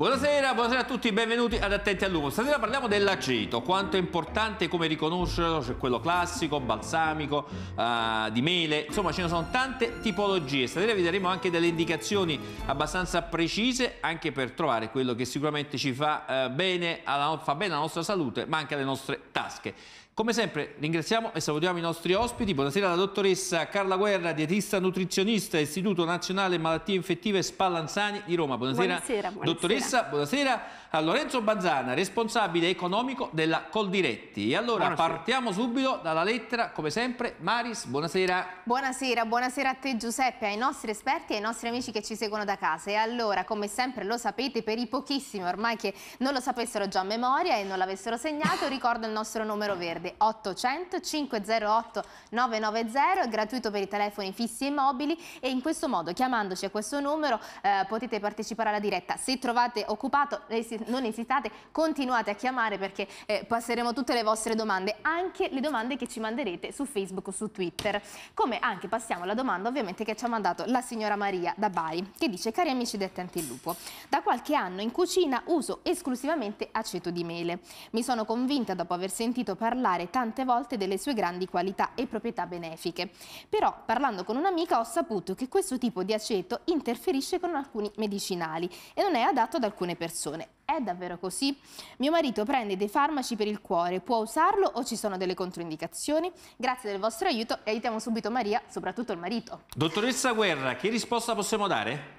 Buonasera, buonasera a tutti, benvenuti ad Attenti al Lupo. Stasera parliamo dell'aceto, quanto è importante come riconoscerlo, c'è cioè quello classico, balsamico, uh, di mele, insomma ce ne sono tante tipologie. Stasera vi daremo anche delle indicazioni abbastanza precise anche per trovare quello che sicuramente ci fa, uh, bene, alla, fa bene alla nostra salute ma anche alle nostre tasche. Come sempre ringraziamo e salutiamo i nostri ospiti. Buonasera alla dottoressa Carla Guerra, dietista nutrizionista, Istituto Nazionale Malattie Infettive Spallanzani di Roma. Buonasera, buonasera, buonasera. dottoressa, buonasera a Lorenzo Bazzana, responsabile economico della Coldiretti. E allora buonasera. partiamo subito dalla lettera, come sempre. Maris, buonasera. Buonasera, buonasera a te Giuseppe, ai nostri esperti e ai nostri amici che ci seguono da casa. E allora, come sempre lo sapete, per i pochissimi ormai che non lo sapessero già a memoria e non l'avessero segnato, ricordo il nostro numero verde 800 508 990, è gratuito per i telefoni fissi e mobili e in questo modo chiamandoci a questo numero eh, potete partecipare alla diretta. Se trovate occupato, resti eh, non esitate, continuate a chiamare perché eh, passeremo tutte le vostre domande, anche le domande che ci manderete su Facebook o su Twitter. Come anche passiamo alla domanda ovviamente che ci ha mandato la signora Maria da Bari, che dice cari amici di Attenti il Lupo, da qualche anno in cucina uso esclusivamente aceto di mele. Mi sono convinta dopo aver sentito parlare tante volte delle sue grandi qualità e proprietà benefiche. Però parlando con un'amica ho saputo che questo tipo di aceto interferisce con alcuni medicinali e non è adatto ad alcune persone. È davvero così? Mio marito prende dei farmaci per il cuore, può usarlo o ci sono delle controindicazioni? Grazie del vostro aiuto e aiutiamo subito Maria, soprattutto il marito. Dottoressa Guerra, che risposta possiamo dare?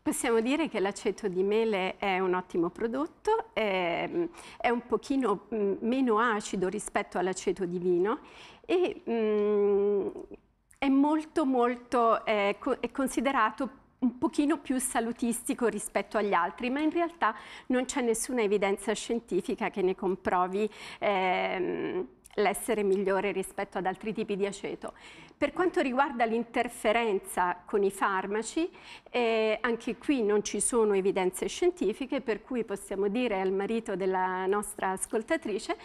Possiamo dire che l'aceto di mele è un ottimo prodotto, è, ehm, è un pochino mm, meno acido rispetto all'aceto di vino e mm, è molto molto eh, è considerato un pochino più salutistico rispetto agli altri, ma in realtà non c'è nessuna evidenza scientifica che ne comprovi ehm, l'essere migliore rispetto ad altri tipi di aceto. Per quanto riguarda l'interferenza con i farmaci, eh, anche qui non ci sono evidenze scientifiche, per cui possiamo dire al marito della nostra ascoltatrice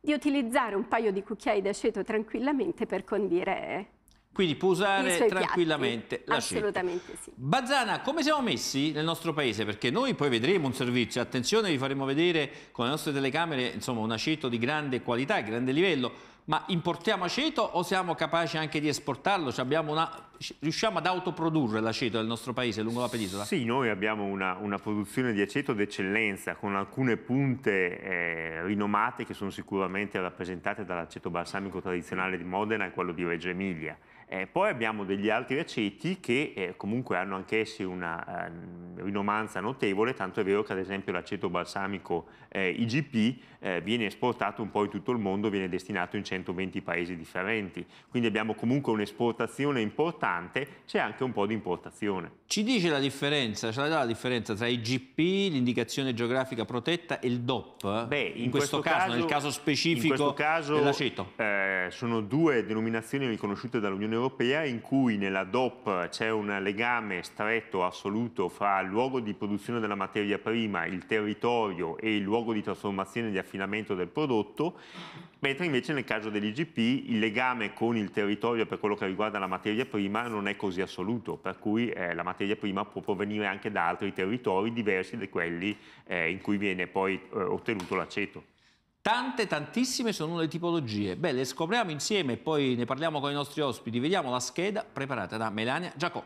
di utilizzare un paio di cucchiai d'aceto tranquillamente per condire quindi può usare tranquillamente piatti. la Assolutamente sì. Bazzana, come siamo messi nel nostro paese? Perché noi poi vedremo un servizio, attenzione, vi faremo vedere con le nostre telecamere insomma, un aceto di grande qualità, grande livello, ma importiamo aceto o siamo capaci anche di esportarlo? Cioè una... riusciamo ad autoprodurre l'aceto del nostro paese lungo la penisola? Sì, noi abbiamo una, una produzione di aceto d'eccellenza con alcune punte eh, rinomate che sono sicuramente rappresentate dall'aceto balsamico tradizionale di Modena e quello di Reggio Emilia. Eh, poi abbiamo degli altri aceti che eh, comunque hanno anch'essi una eh, rinomanza notevole, tanto è vero che ad esempio l'aceto balsamico eh, IGP eh, viene esportato un po' in tutto il mondo, viene destinato in 120 paesi differenti, quindi abbiamo comunque un'esportazione importante, c'è anche un po' di importazione. Ci dice la differenza, ce la dà la differenza tra IGP, l'indicazione geografica protetta e il DOP? Beh, in, in questo, questo caso, caso, nel caso specifico dell'aceto. Eh, sono due denominazioni riconosciute dall'Unione Europea europea in cui nella DOP c'è un legame stretto, assoluto, fra il luogo di produzione della materia prima, il territorio e il luogo di trasformazione e di affinamento del prodotto, mentre invece nel caso dell'IGP il legame con il territorio per quello che riguarda la materia prima non è così assoluto, per cui eh, la materia prima può provenire anche da altri territori diversi da quelli eh, in cui viene poi eh, ottenuto l'aceto. Tante, tantissime sono le tipologie. Beh, le scopriamo insieme e poi ne parliamo con i nostri ospiti. Vediamo la scheda preparata da Melania Giacò.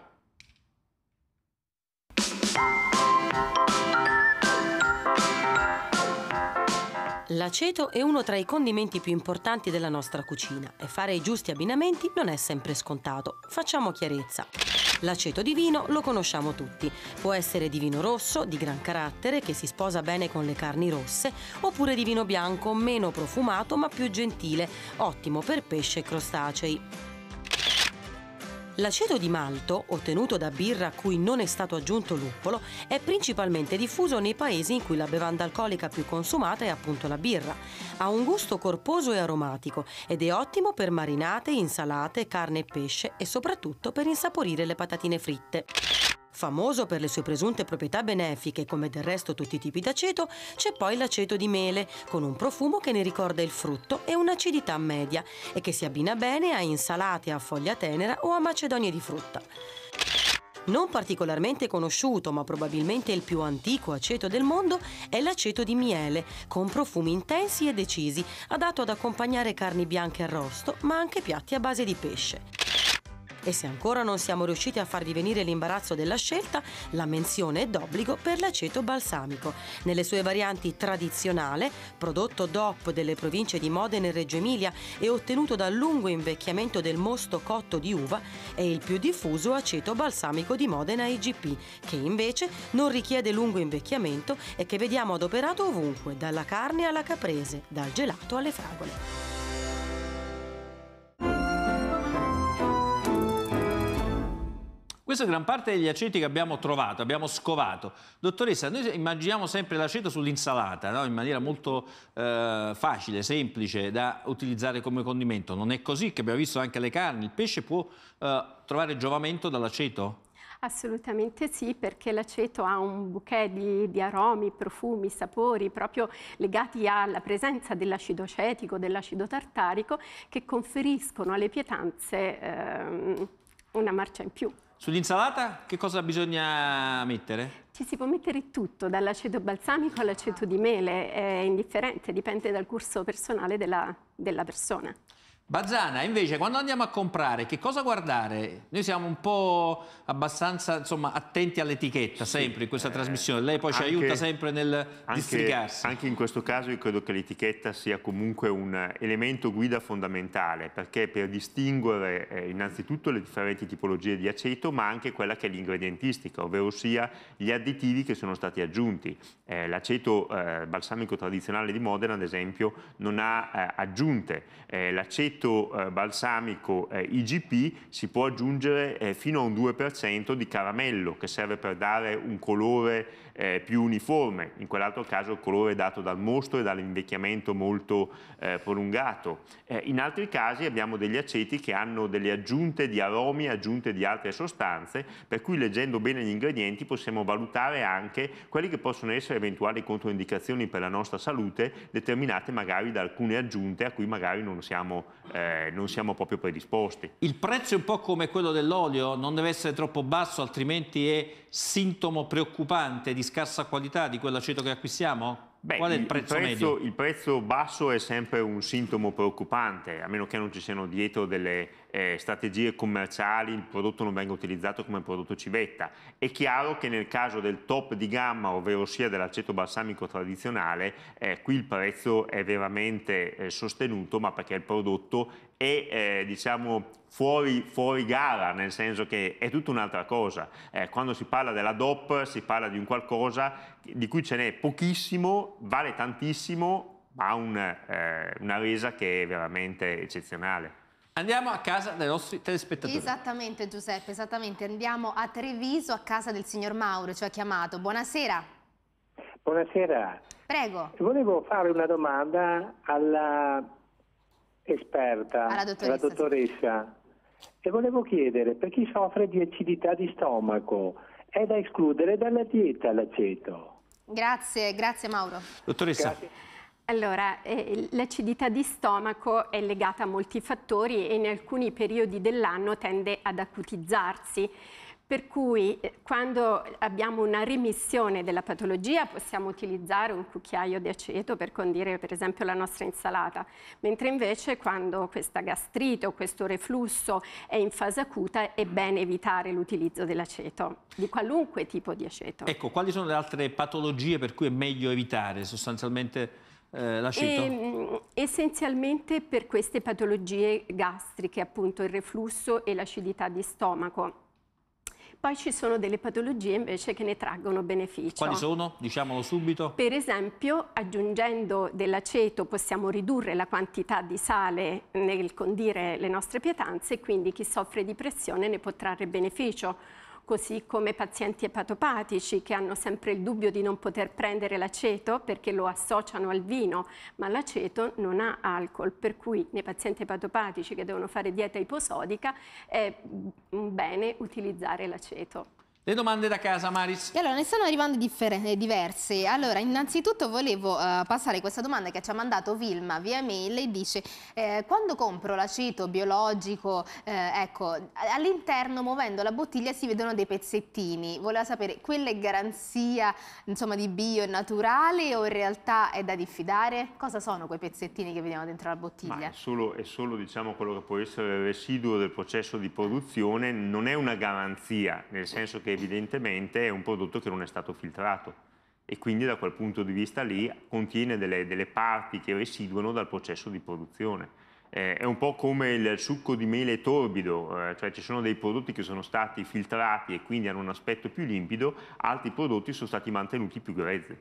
L'aceto è uno tra i condimenti più importanti della nostra cucina e fare i giusti abbinamenti non è sempre scontato. Facciamo chiarezza. L'aceto di vino lo conosciamo tutti. Può essere di vino rosso, di gran carattere, che si sposa bene con le carni rosse, oppure di vino bianco, meno profumato ma più gentile, ottimo per pesce e crostacei. L'aceto di malto, ottenuto da birra a cui non è stato aggiunto luppolo, è principalmente diffuso nei paesi in cui la bevanda alcolica più consumata è appunto la birra. Ha un gusto corposo e aromatico ed è ottimo per marinate, insalate, carne e pesce e soprattutto per insaporire le patatine fritte. Famoso per le sue presunte proprietà benefiche, come del resto tutti i tipi d'aceto, c'è poi l'aceto di mele, con un profumo che ne ricorda il frutto e un'acidità media e che si abbina bene a insalate a foglia tenera o a macedonie di frutta. Non particolarmente conosciuto, ma probabilmente il più antico aceto del mondo, è l'aceto di miele, con profumi intensi e decisi, adatto ad accompagnare carni bianche arrosto, ma anche piatti a base di pesce. E se ancora non siamo riusciti a far divenire l'imbarazzo della scelta, la menzione è d'obbligo per l'aceto balsamico. Nelle sue varianti tradizionale, prodotto DOP delle province di Modena e Reggio Emilia e ottenuto dal lungo invecchiamento del mosto cotto di uva, è il più diffuso aceto balsamico di Modena IGP, che invece non richiede lungo invecchiamento e che vediamo adoperato ovunque, dalla carne alla caprese, dal gelato alle fragole. Questo è gran parte degli aceti che abbiamo trovato, abbiamo scovato. Dottoressa, noi immaginiamo sempre l'aceto sull'insalata, no? in maniera molto eh, facile, semplice, da utilizzare come condimento. Non è così, che abbiamo visto anche le carni. Il pesce può eh, trovare giovamento dall'aceto? Assolutamente sì, perché l'aceto ha un bouquet di, di, aromi, profumi, sapori proprio legati alla presenza dell'acido acetico, dell'acido tartarico, che conferiscono alle pietanze eh, una marcia in più. Sull'insalata che cosa bisogna mettere? Ci si può mettere tutto, dall'aceto balsamico all'aceto di mele, è indifferente, dipende dal corso personale della, della persona. Bazzana, invece, quando andiamo a comprare, che cosa guardare? Noi siamo un po' abbastanza insomma, attenti all'etichetta, sì, sempre in questa eh, trasmissione. Lei poi anche, ci aiuta sempre nel anche, districarsi. Anche in questo caso io credo che l'etichetta sia comunque un elemento guida fondamentale, perché per distinguere eh, innanzitutto le differenti tipologie di aceto, ma anche quella che è l'ingredientistica, ovvero sia gli additivi che sono stati aggiunti. Eh, l'aceto eh, balsamico tradizionale di Modena, ad esempio, non ha eh, aggiunte. Eh, l'aceto cosiddetto eh, balsamico eh, IGP si può aggiungere eh, fino a un 2% di caramello che serve per dare un colore eh, più uniforme, in quell'altro caso il colore è dato dal mostro e dall'invecchiamento molto eh, prolungato. Eh, in altri casi abbiamo degli aceti che hanno delle aggiunte di aromi, aggiunte di altre sostanze, per cui leggendo bene gli ingredienti possiamo valutare anche quelli che possono essere eventuali controindicazioni per la nostra salute, determinate magari da alcune aggiunte a cui magari non siamo, eh, non siamo proprio predisposti. Il prezzo è un po' come quello dell'olio, non deve essere troppo basso, altrimenti è sintomo preoccupante di scarsa qualità di quell'aceto che acquistiamo? Beh, Qual è il, il prezzo, prezzo medio? Il prezzo basso è sempre un sintomo preoccupante, a meno che non ci siano dietro delle eh, strategie commerciali il prodotto non venga utilizzato come prodotto civetta. È chiaro che nel caso del top di gamma, ovvero sia dell'aceto balsamico tradizionale, eh, qui il prezzo è veramente eh, sostenuto, ma perché il prodotto è eh, diciamo, fuori, fuori, gara, nel senso che è tutta un'altra cosa. Eh, quando si parla della DOP si parla di un qualcosa di cui ce n'è pochissimo, vale tantissimo, ma ha un, eh, una resa che è veramente eccezionale. Andiamo a casa dei nostri telespettatori. Esattamente Giuseppe, esattamente. Andiamo a Treviso a casa del signor Mauro, ci ha chiamato. Buonasera. Buonasera. Prego. Volevo fare una domanda alla esperta, alla dottoressa. Alla dottoressa. Sì. E volevo chiedere, per chi soffre di acidità di stomaco, è da escludere dalla dieta l'aceto? Grazie, grazie Mauro. Dottoressa. Grazie. Allora, eh, l'acidità di stomaco è legata a molti fattori e in alcuni periodi dell'anno tende ad acutizzarsi. Per cui eh, quando abbiamo una remissione della patologia possiamo utilizzare un cucchiaio di aceto per condire per esempio la nostra insalata, mentre invece quando questa gastrite o questo reflusso è in fase acuta è bene evitare l'utilizzo dell'aceto, di qualunque tipo di aceto. Ecco, quali sono le altre patologie per cui è meglio evitare sostanzialmente eh, la cito? E, ehm, essenzialmente per queste patologie gastriche, appunto il reflusso e l'acidità di stomaco. Poi ci sono delle patologie invece che ne traggono beneficio. Quali sono? Diciamolo subito. Per esempio, aggiungendo dell'aceto possiamo ridurre la quantità di sale nel condire le nostre pietanze, quindi chi soffre di pressione ne può trarre beneficio così come pazienti epatopatici che hanno sempre il dubbio di non poter prendere l'aceto perché lo associano al vino, ma l'aceto non ha alcol, per cui nei pazienti epatopatici che devono fare dieta iposodica è bene utilizzare l'aceto. Le domande da casa, Maris. E allora, ne stanno arrivando eh, diverse. Allora, innanzitutto volevo uh, passare questa domanda che ci ha mandato Vilma via mail e dice eh, quando compro l'aceto biologico, eh, ecco, all'interno muovendo la bottiglia si vedono dei pezzettini. Voleva sapere, quella è garanzia, insomma, di bio e naturale o in realtà è da diffidare? Cosa sono quei pezzettini che vediamo dentro la bottiglia? Ma è solo, è solo diciamo, quello che può essere il residuo del processo di produzione, non è una garanzia, nel senso che evidentemente è un prodotto che non è stato filtrato e quindi da quel punto di vista lì contiene delle, delle parti che residuano dal processo di produzione. Eh, è un po' come il succo di mele torbido, eh, cioè ci sono dei prodotti che sono stati filtrati e quindi hanno un aspetto più limpido, altri prodotti sono stati mantenuti più grezzi.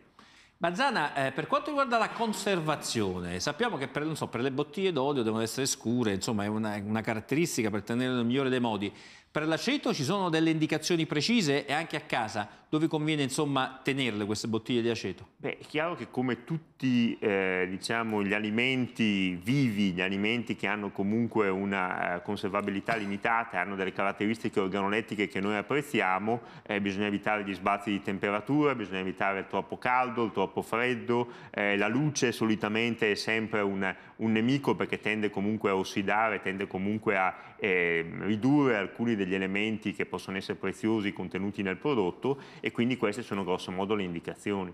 Mazzana, eh, per quanto riguarda la conservazione, sappiamo che per, so, per le bottiglie d'olio devono essere scure, insomma è una, una caratteristica per tenerle nel migliore dei modi. Per l'aceto ci sono delle indicazioni precise e anche a casa dove conviene insomma tenerle queste bottiglie di aceto? Beh, è chiaro che come tutti eh, diciamo, gli alimenti vivi, gli alimenti che hanno comunque una eh, conservabilità limitata, hanno delle caratteristiche organolettiche che noi apprezziamo, eh, bisogna evitare gli sbalzi di temperatura, bisogna evitare il troppo caldo, il troppo freddo, eh, la luce solitamente è sempre un, un nemico perché tende comunque a ossidare, tende comunque a eh, ridurre alcuni degli elementi che possono essere preziosi contenuti nel prodotto e quindi queste sono grossomodo le indicazioni.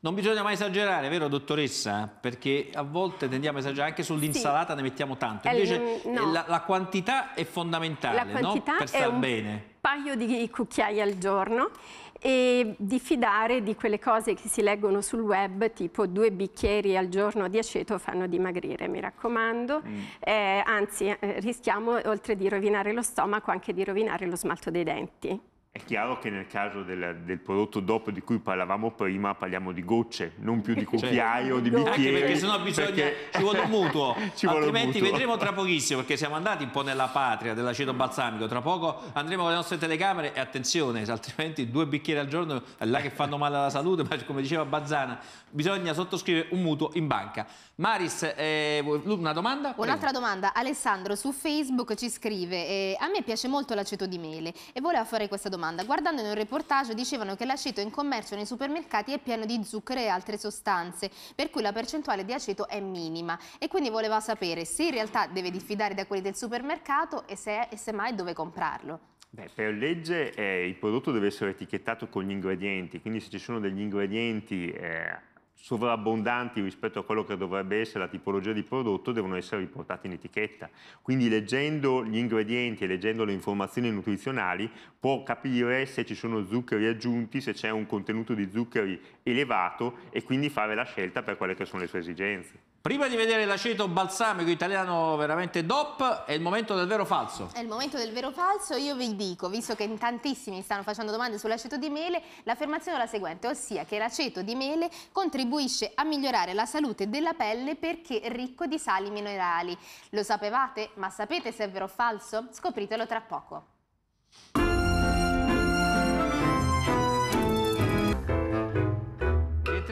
Non bisogna mai esagerare, vero dottoressa? Perché a volte tendiamo a esagerare, anche sull'insalata sì. ne mettiamo tanto, eh, invece mm, eh, no. la, la, quantità è fondamentale la quantità no? per star bene. Un paio di cucchiai al giorno e diffidare di quelle cose che si leggono sul web, tipo due bicchieri al giorno di aceto fanno dimagrire, mi raccomando. Mm. Eh, anzi, eh, rischiamo oltre di rovinare lo stomaco anche di rovinare lo smalto dei denti. È chiaro che nel caso del, del prodotto DOP di cui parlavamo prima parliamo di gocce, non più di cioè, cucchiaio, cioè, di bicchiere. Anche perché sennò bisogna, perché... ci vuole un mutuo, vuole altrimenti un mutuo. vedremo tra pochissimo perché siamo andati un po' nella patria dell'aceto balsamico, tra poco andremo con le nostre telecamere e attenzione, altrimenti due bicchieri al giorno è là che fanno male alla salute, ma come diceva Bazzana bisogna sottoscrivere un mutuo in banca. Maris, eh, una domanda? Un'altra domanda, Alessandro su Facebook ci scrive eh, a me piace molto l'aceto di mele e voleva fare questa domanda domanda. Guardando in un reportage dicevano che l'aceto in commercio nei supermercati è pieno di zucchero e altre sostanze, per cui la percentuale di aceto è minima e quindi voleva sapere se in realtà deve diffidare da quelli del supermercato e se, e se mai dove comprarlo. Beh, per legge eh, il prodotto deve essere etichettato con gli ingredienti, quindi se ci sono degli ingredienti eh, sovrabbondanti rispetto a quello che dovrebbe essere la tipologia di prodotto devono essere riportati in etichetta. Quindi leggendo gli ingredienti e leggendo le informazioni nutrizionali può capire se ci sono zuccheri aggiunti, se c'è un contenuto di zuccheri elevato e quindi fare la scelta per quelle che sono le sue esigenze. Prima di vedere l'aceto balsamico italiano veramente DOP, è il momento del vero falso. È il momento del vero falso, io vi dico, visto che in tantissimi stanno facendo domande sull'aceto di mele, l'affermazione è la seguente, ossia che l'aceto di mele contribuisce a migliorare la salute della pelle perché è ricco di sali minerali. Lo sapevate? Ma sapete se è vero o falso? Scopritelo tra poco.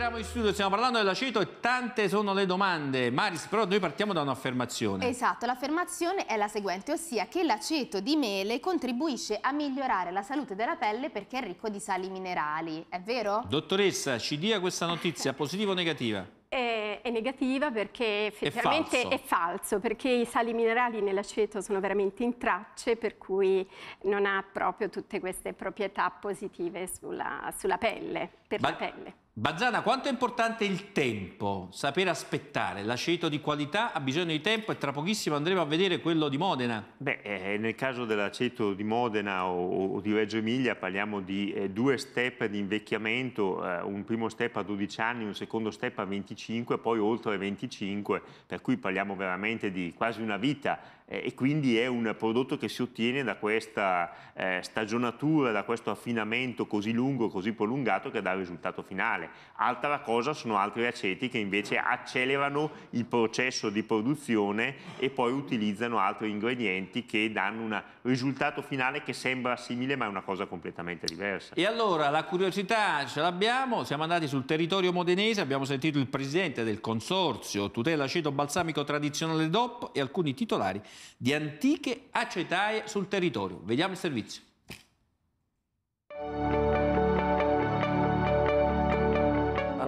Rientriamo in studio, stiamo parlando dell'aceto e tante sono le domande. Maris, però noi partiamo da un'affermazione. Esatto, l'affermazione è la seguente, ossia che l'aceto di mele contribuisce a migliorare la salute della pelle perché è ricco di sali minerali, è vero? Dottoressa, ci dia questa notizia, positiva o negativa? È, è, negativa perché effettivamente è falso. è falso. perché i sali minerali nell'aceto sono veramente in tracce, per cui non ha proprio tutte queste proprietà positive sulla, sulla pelle, per ba la pelle. Bazzana, quanto è importante il tempo, sapere aspettare, l'aceto di qualità ha bisogno di tempo e tra pochissimo andremo a vedere quello di Modena. Beh, eh, nel caso dell'aceto di Modena o, o, di Reggio Emilia parliamo di eh, due step di invecchiamento, eh, un primo step a 12 anni, un secondo step a 25, poi oltre 25, per cui parliamo veramente di quasi una vita eh, e quindi è un prodotto che si ottiene da questa eh, stagionatura, da questo affinamento così lungo, così prolungato che dà il risultato finale. Altra cosa sono altri aceti che invece accelerano il processo di produzione e poi utilizzano altri ingredienti che danno un risultato finale che sembra simile ma è una cosa completamente diversa. E allora la curiosità ce l'abbiamo, siamo andati sul territorio modenese, abbiamo sentito il presidente del consorzio tutela aceto balsamico tradizionale DOP e alcuni titolari di antiche acetaie sul territorio. Vediamo il servizio.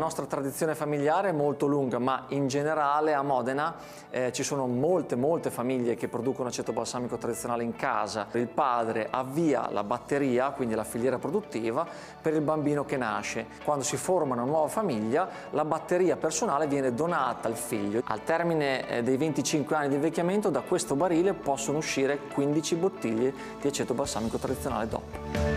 nostra tradizione familiare è molto lunga, ma in generale a Modena eh, ci sono molte, molte famiglie che producono aceto balsamico tradizionale in casa. Il padre avvia la batteria, quindi la filiera produttiva, per il bambino che nasce. Quando si forma una nuova famiglia, la batteria personale viene donata al figlio. Al termine eh, dei 25 anni di invecchiamento, da questo barile possono uscire 15 bottiglie di aceto balsamico tradizionale dopo.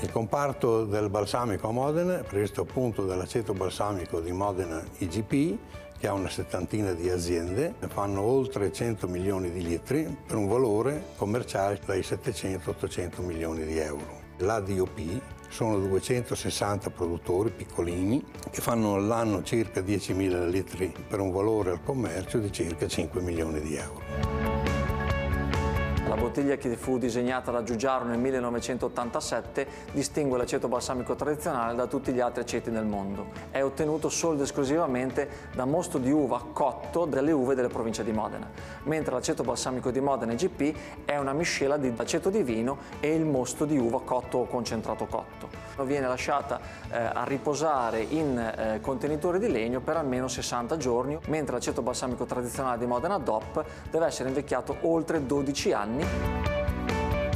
Il comparto del balsamico a Modena è previsto appunto dall'aceto balsamico di Modena IGP che ha una settantina di aziende, fanno oltre 100 milioni di litri per un valore commerciale dai 700-800 milioni di euro. La DOP sono 260 produttori piccolini che fanno all'anno circa 10.000 litri per un valore al commercio di circa 5 milioni di euro bottiglia che fu disegnata da Giugiaro nel 1987 distingue l'aceto balsamico tradizionale da tutti gli altri aceti nel mondo. È ottenuto solo ed esclusivamente da mosto di uva cotto delle uve delle province di Modena, mentre l'aceto balsamico di Modena EGP è una miscela di aceto di vino e il mosto di uva cotto o concentrato cotto. Viene lasciata eh, a riposare in eh, contenitori di legno per almeno 60 giorni, mentre l'aceto balsamico tradizionale di Modena DOP deve essere invecchiato oltre 12 anni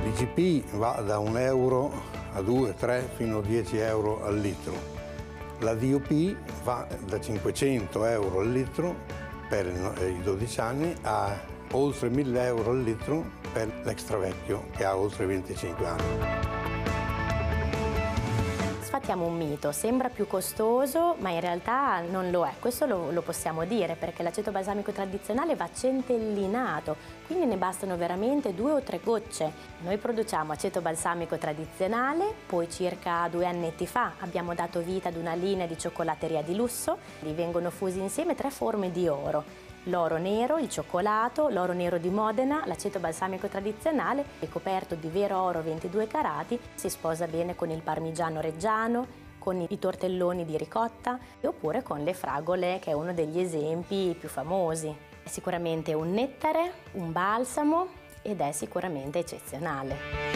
L'IGP va da 1 euro a 2, 3 fino a 10 euro al litro. La DOP va da 500 euro al litro per eh, i 12 anni a oltre 1000 euro al litro per l'extravecchio che ha oltre 25 anni sfatiamo un mito, sembra più costoso ma in realtà non lo è, questo lo, lo possiamo dire perché l'aceto balsamico tradizionale va centellinato, quindi ne bastano veramente due o tre gocce. Noi produciamo aceto balsamico tradizionale, poi circa due anni fa abbiamo dato vita ad una linea di cioccolateria di lusso, lì vengono fusi insieme tre forme di oro l'oro nero, il cioccolato, l'oro nero di Modena, l'aceto balsamico tradizionale e coperto di vero oro 22 carati, si sposa bene con il parmigiano reggiano, con i tortelloni di ricotta oppure con le fragole che è uno degli esempi più famosi. È sicuramente un nettare, un balsamo ed è sicuramente eccezionale.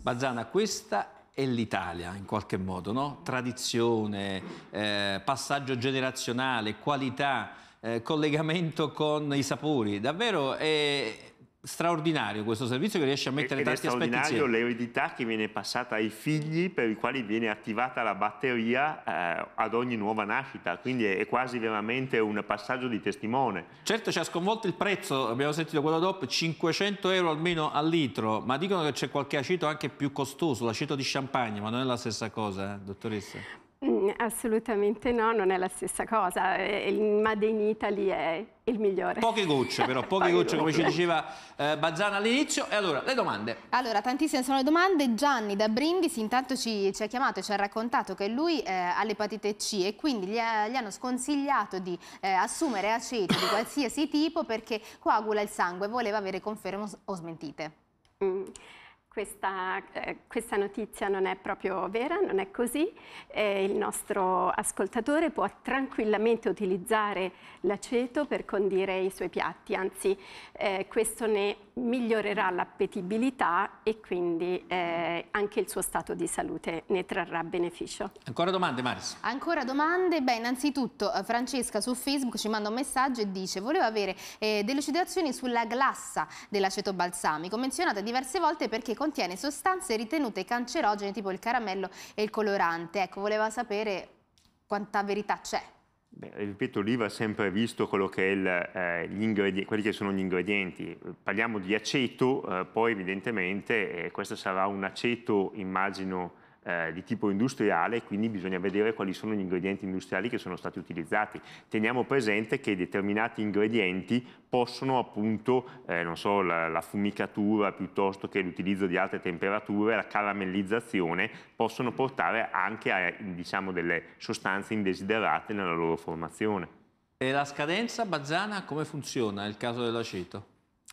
Bazzana, questa è l'Italia in qualche modo, no? tradizione, eh, passaggio generazionale, qualità, eh, collegamento con i sapori, davvero è, straordinario questo servizio che riesce a mettere Ed tanti aspetti insieme. È straordinario l'eredità che viene passata ai figli per i quali viene attivata la batteria eh, ad ogni nuova nascita, quindi è, quasi veramente un passaggio di testimone. Certo ci ha sconvolto il prezzo, abbiamo sentito quello DOP, 500 euro almeno al litro, ma dicono che c'è qualche aceto anche più costoso, l'aceto di champagne, ma non è la stessa cosa, eh, dottoressa? Mm, assolutamente no, non è la stessa cosa. Il Made in Italy è il migliore. Poche gocce però, poche, gocce, gocce come ci diceva eh, Bazzana all'inizio. E allora, le domande. Allora, tantissime sono le domande. Gianni da Brindisi intanto ci, ci ha chiamato e ci ha raccontato che lui eh, ha l'epatite C e quindi gli, ha, eh, gli hanno sconsigliato di eh, assumere aceto di qualsiasi tipo perché coagula il sangue. Voleva avere conferme o smentite. Mm questa, eh, questa, notizia non è proprio vera, non è così. Eh, il nostro ascoltatore può tranquillamente utilizzare l'aceto per condire i suoi piatti, anzi eh, questo ne migliorerà l'appetibilità e quindi eh, anche il suo stato di salute ne trarrà beneficio. Ancora domande Maris? Ancora domande? Beh innanzitutto eh, Francesca su Facebook ci manda un messaggio e dice voleva avere eh, delucidazioni sulla glassa dell'aceto balsamico menzionata diverse volte perché contiene sostanze ritenute cancerogene tipo il caramello e il colorante. Ecco voleva sapere quanta verità c'è. Beh, ripeto, lì va sempre visto quello che è il, eh, quelli che sono gli ingredienti. Parliamo di aceto, eh, poi evidentemente eh, questo sarà un aceto, immagino, eh, di tipo industriale, quindi bisogna vedere quali sono gli ingredienti industriali che sono stati utilizzati. Teniamo presente che determinati ingredienti possono appunto, eh, non so, la, la fumicatura piuttosto che l'utilizzo di alte temperature, la caramellizzazione, possono portare anche a diciamo, delle sostanze indesiderate nella loro formazione. E la scadenza, Bazzana, come funziona nel caso dell'aceto?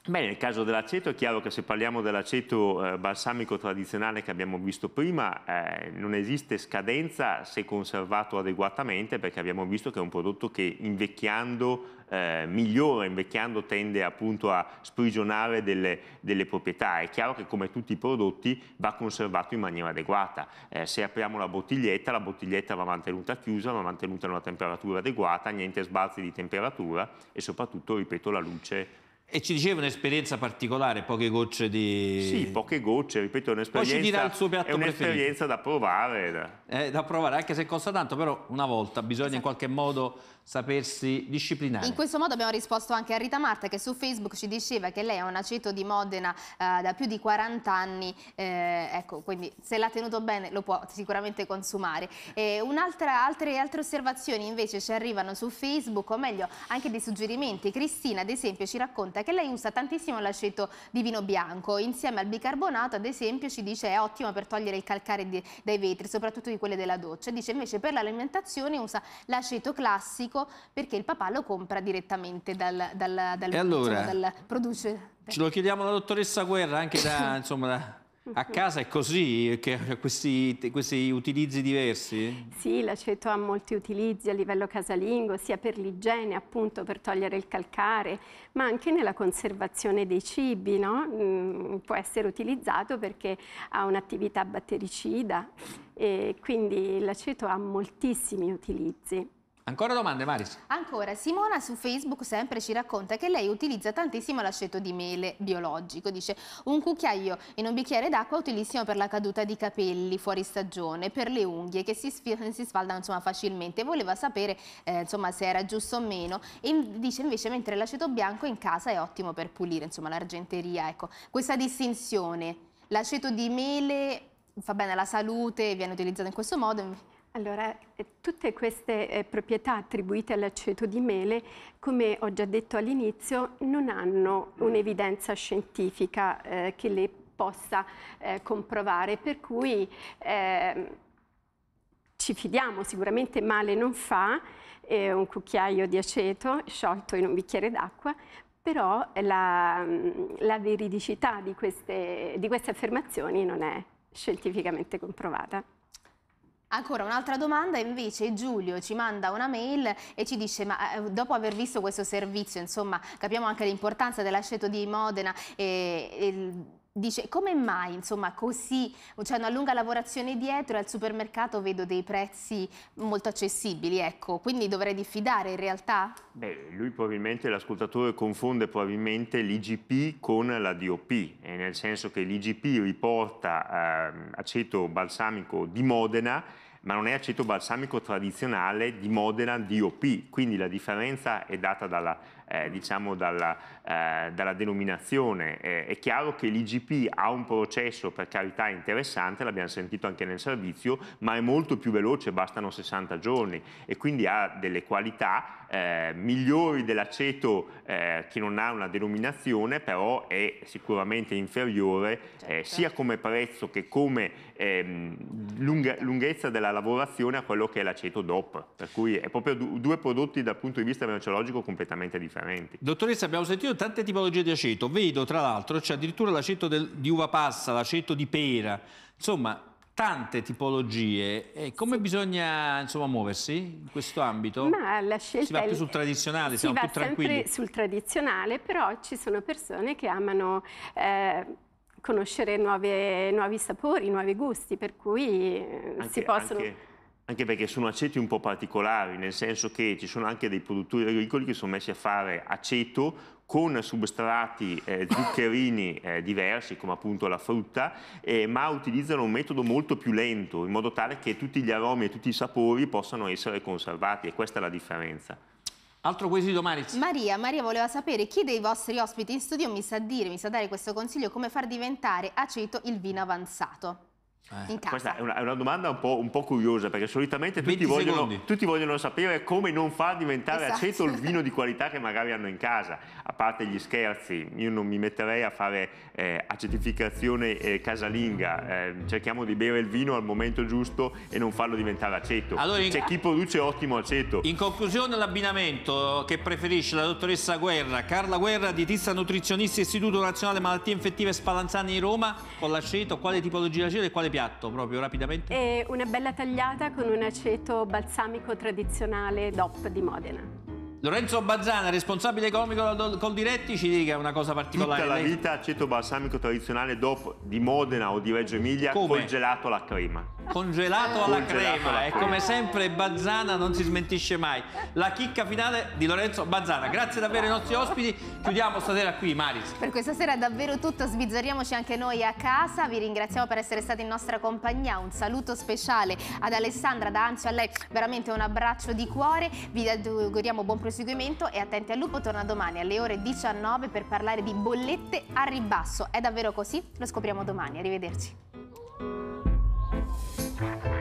Beh, nel caso dell'aceto è chiaro che se parliamo dell'aceto eh, balsamico tradizionale che abbiamo visto prima, eh, non esiste scadenza se conservato adeguatamente, perché abbiamo visto che è un prodotto che invecchiando eh, migliora, invecchiando tende appunto a sprigionare delle, delle, proprietà. È chiaro che come tutti i prodotti va conservato in maniera adeguata. Eh, se apriamo la bottiglietta, la bottiglietta va mantenuta chiusa, va mantenuta a una temperatura adeguata, niente sbalzi di temperatura e soprattutto, ripeto, la luce e ci diceva un'esperienza particolare, poche gocce di... Sì, poche gocce, ripeto, un'esperienza, Poi ci dirà il suo piatto preferito. è un'esperienza preferito. da provare. Da. Eh, da provare, anche se costa tanto, però una volta bisogna esatto. in qualche modo sapersi disciplinare. In questo modo abbiamo risposto anche a Rita Marta che su Facebook ci diceva che lei è un aceto di Modena eh, da più di 40 anni, eh, ecco, quindi se l'ha tenuto bene lo può sicuramente consumare. Altre, altre osservazioni invece ci arrivano su Facebook, o meglio anche dei suggerimenti. Cristina, ad esempio, ci racconta che lei usa tantissimo l'aceto di vino bianco, insieme al bicarbonato ad esempio ci dice è ottimo per togliere il calcare di, dai vetri, soprattutto di quelle della doccia, dice invece per l'alimentazione usa l'aceto classico perché il papà lo compra direttamente dal, dal, dal, e allora, diciamo, dal produce. Ce lo chiediamo alla dottoressa Guerra anche da... insomma, da a mhm. casa è così, questi, questi, utilizzi diversi? Sì, l'aceto ha molti utilizzi a livello casalingo, sia per l'igiene, appunto, per togliere il calcare, ma anche nella conservazione dei cibi, no? Mm, può essere utilizzato perché ha un'attività battericida e quindi l'aceto ha moltissimi utilizzi. Ancora domande Maris? Ancora, Simona su Facebook sempre ci racconta che lei utilizza tantissimo l'aceto di mele biologico, dice un cucchiaio in un bicchiere d'acqua utilissimo per la caduta di capelli fuori stagione, per le unghie che si, si sfaldano insomma, facilmente, voleva sapere eh, insomma, se era giusto o meno e dice invece mentre l'aceto bianco in casa è ottimo per pulire l'argenteria, ecco questa distinzione, l'aceto di mele fa bene alla salute, viene utilizzato in questo modo allora, eh, tutte queste eh, proprietà attribuite all'aceto di mele, come ho già detto all'inizio, non hanno un'evidenza scientifica eh, che le possa eh, comprovare, per cui ehm, ci fidiamo, sicuramente male non fa un cucchiaio di aceto sciolto in un bicchiere d'acqua, però la, mm, la, veridicità di queste, di queste affermazioni non è scientificamente comprovata. Ancora un'altra domanda invece Giulio ci manda una mail e ci dice ma eh, dopo aver visto questo servizio insomma capiamo anche l'importanza dell'asceto di Modena eh, e, e dice come mai insomma così c'è cioè, una lunga lavorazione dietro e al supermercato vedo dei prezzi molto accessibili ecco quindi dovrei diffidare in realtà? Beh lui probabilmente l'ascoltatore confonde probabilmente l'IGP con la DOP nel senso che l'IGP riporta eh, aceto balsamico di Modena ma non è aceto balsamico tradizionale di Modena DOP, quindi la differenza è data dalla eh, diciamo dalla, eh, dalla denominazione. Eh, è chiaro che l'IGP ha un processo per carità interessante, l'abbiamo sentito anche nel servizio, ma è molto più veloce, bastano 60 giorni e quindi ha delle qualità eh, migliori dell'aceto eh, che non ha una denominazione, però è sicuramente inferiore eh, certo. sia come prezzo che come ehm, lunga, lunghezza della lavorazione a quello che è l'aceto DOP. Per cui è proprio du due prodotti dal punto di vista merceologico completamente differenti differenti. Dottoressa, abbiamo sentito tante tipologie di aceto. Vedo, tra l'altro, c'è addirittura l'aceto di uva passa, l'aceto di pera. Insomma, tante tipologie. E come bisogna insomma, muoversi in questo ambito? Ma la scelta si va più sul tradizionale, siamo più tranquilli. sul tradizionale, però ci sono persone che amano eh, conoscere nuove, nuovi sapori, nuovi gusti, per cui eh, anche, si possono... Anche anche perché sono aceti un po' particolari, nel senso che ci sono anche dei produttori agricoli che sono messi a fare aceto con substrati eh, zuccherini eh, diversi come appunto la frutta, eh, ma utilizzano un metodo molto più lento in modo tale che tutti gli aromi e tutti i sapori possano essere conservati e questa è la differenza. Altro quesito Mariz. Maria, Maria voleva sapere chi dei vostri ospiti in studio mi sa dire, mi sa dare questo consiglio come far diventare aceto il vino avanzato. Eh. Questa è una, è una, domanda un po', un po curiosa perché solitamente tutti vogliono, tutti vogliono, sapere come non far diventare esatto. aceto il vino di qualità che magari hanno in casa. A parte gli scherzi, io non mi metterei a fare eh, acetificazione eh, casalinga. Eh, cerchiamo di bere il vino al momento giusto e non farlo diventare aceto. Allora, C'è chi produce ottimo aceto. In conclusione l'abbinamento che preferisce la dottoressa Guerra, Carla Guerra, dietista nutrizionista Istituto Nazionale Malattie Infettive Spallanzani di Roma, con l'aceto, quale tipologia di aceto e quale piatto proprio rapidamente? E una bella tagliata con un aceto balsamico tradizionale DOP di Modena. Lorenzo Bazzana, responsabile economico col Diretti, ci dica una cosa particolare. Tutta la vita aceto balsamico tradizionale DOP di Modena o di Reggio Emilia Come? col gelato alla crema congelato alla congelato crema. E come sempre Bazzana non si smentisce mai. La chicca finale di Lorenzo Bazzana. Grazie davvero ai nostri ospiti. Chiudiamo stasera qui, Maris. Per questa sera è davvero tutto. Sbizzarriamoci anche noi a casa. Vi ringraziamo per essere stati in nostra compagnia. Un saluto speciale ad Alessandra, da Anzio a lei veramente un abbraccio di cuore. Vi auguriamo buon proseguimento e attenti al lupo torna domani alle ore 19 per parlare di bollette a ribasso. È davvero così? Lo scopriamo domani. Arrivederci. Thank you.